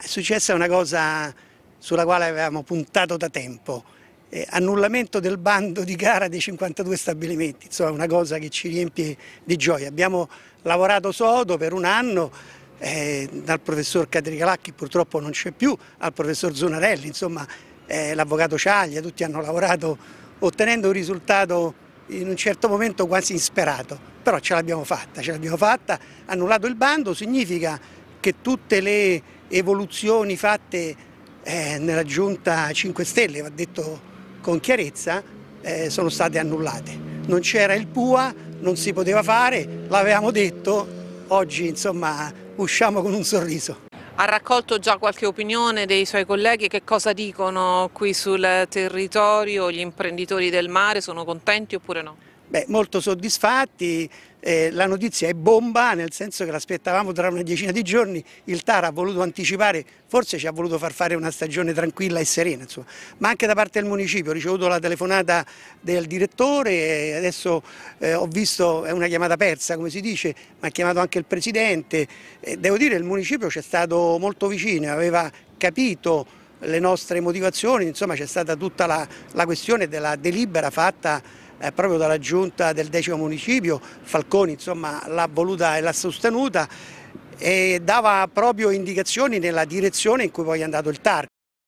È successa una cosa sulla quale avevamo puntato da tempo, eh, annullamento del bando di gara dei 52 stabilimenti, insomma una cosa che ci riempie di gioia. Abbiamo lavorato sodo per un anno, eh, dal professor Cadricalà che purtroppo non c'è più, al professor Zonarelli, insomma eh, l'avvocato Ciaglia, tutti hanno lavorato ottenendo un risultato in un certo momento quasi insperato, però ce l'abbiamo fatta, ce l'abbiamo fatta, annullato il bando significa che tutte le evoluzioni fatte eh, nella giunta 5 Stelle, va detto con chiarezza, eh, sono state annullate. Non c'era il PUA, non si poteva fare, l'avevamo detto, oggi insomma usciamo con un sorriso. Ha raccolto già qualche opinione dei suoi colleghi, che cosa dicono qui sul territorio, gli imprenditori del mare, sono contenti oppure no? Beh, molto soddisfatti, eh, la notizia è bomba, nel senso che l'aspettavamo tra una decina di giorni, il TAR ha voluto anticipare, forse ci ha voluto far fare una stagione tranquilla e serena, insomma. ma anche da parte del municipio, ho ricevuto la telefonata del direttore, eh, adesso eh, ho visto, è una chiamata persa come si dice, ma ha chiamato anche il presidente, eh, devo dire che il municipio ci è stato molto vicino, aveva capito le nostre motivazioni, insomma c'è stata tutta la, la questione della delibera fatta eh, proprio dalla giunta del decimo municipio, Falconi l'ha voluta e l'ha sostenuta e dava proprio indicazioni nella direzione in cui poi è andato il TAR.